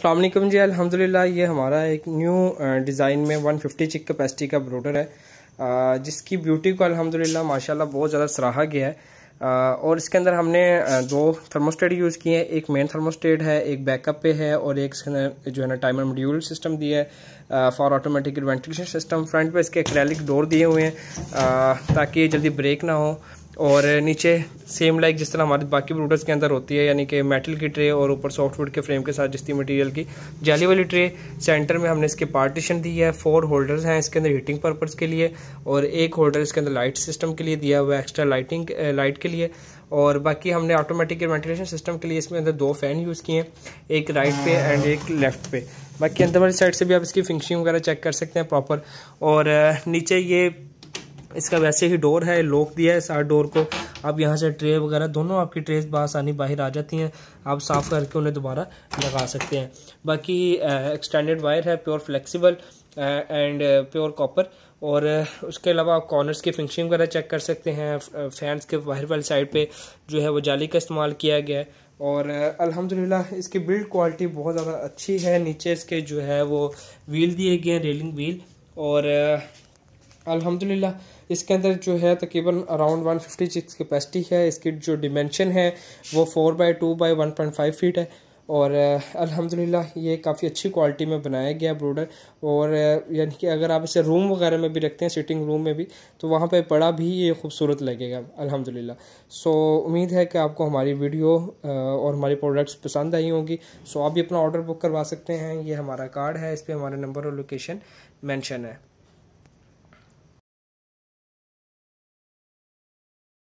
वालेकुम जी अलहमदिल्ला ये हमारा एक न्यू डिज़ाइन में 150 फिफ्टी चिक कैपेसिटी का ब्रोडर है जिसकी ब्यूटी को अल्हम्दुलिल्लाह माशाल्लाह बहुत ज़्यादा सराहा गया है और इसके अंदर हमने दो थर्मोस्टेट यूज़ किए हैं एक मेन थर्मोस्टेट है एक बैकअप पे है और एक जो है ना टाइमर मॉड्यूल सिस्टम दिया है for automatic ventilation system front पे इसके एक्रेलिक डोर दिए हुए हैं ताकि ये जल्दी ब्रेक ना हो और नीचे सेम लाइक जिस तरह हमारे बाकी प्रोडक्ट्स के अंदर होती है यानी कि मेटल की ट्रे और ऊपर सॉफ्टवुड के फ्रेम के साथ जिसकी मटेरियल की जाली वाली ट्रे सेंटर में हमने इसके पार्टीशन दी है फोर होल्डर्स हैं इसके अंदर हीटिंग पर्पज़ के लिए और एक होल्डर इसके अंदर लाइट सिस्टम के लिए दिया हुआ है एक्स्ट्रा लाइटिंग लाइट के लिए और बाकी हमने ऑटोमेटिक वेंटिलेशन सिस्टम के लिए इसमें अंदर दो फैन यूज़ किए हैं एक राइट पे एंड एक लेफ्ट पे बाकी अंदर वाली साइड से भी आप इसकी फिनिशिंग वगैरह चेक कर सकते हैं प्रॉपर और नीचे ये इसका वैसे ही डोर है लॉक दिया है सारे डोर को अब यहाँ से ट्रे वगैरह दोनों आपकी ट्रेस बसानी बाहर आ जाती हैं आप साफ़ करके उन्हें दोबारा लगा सकते हैं बाकी एक्सटेंडेड वायर है pure flexible and pure copper और उसके अलावा आप कॉर्नर्स की फिनिशिंग वगैरह चेक कर सकते हैं फैंस के बाहर वाली साइड पे जो है वो जाली का इस्तेमाल किया गया है और अल्हम्दुलिल्लाह इसकी बिल्ड क्वालिटी बहुत ज़्यादा अच्छी है नीचे इसके जो है वो व्हील दिए गए हैं रेलिंग व्हील और अल्हम्दुलिल्लाह इसके अंदर जो है तकरीबन अराउंड 150 फिफ्टी सिक्स कैपेसिटी है इसकी जो डिमेंशन है वो four by two by one point five feet है और अल्हम्दुलिल्लाह ये काफ़ी अच्छी क्वालिटी में बनाया गया ब्रोडर और यानी कि अगर आप इसे रूम वगैरह में भी रखते हैं सिटिंग रूम में भी तो वहाँ पे पड़ा भी ये खूबसूरत लगेगा अल्हम्दुलिल्लाह सो उम्मीद है कि आपको हमारी वीडियो और हमारी प्रोडक्ट्स पसंद आई होंगी सो आप भी अपना ऑर्डर बुक करवा सकते हैं ये हमारा कार्ड है इस पर हमारा नंबर और लोकेशन मैंशन है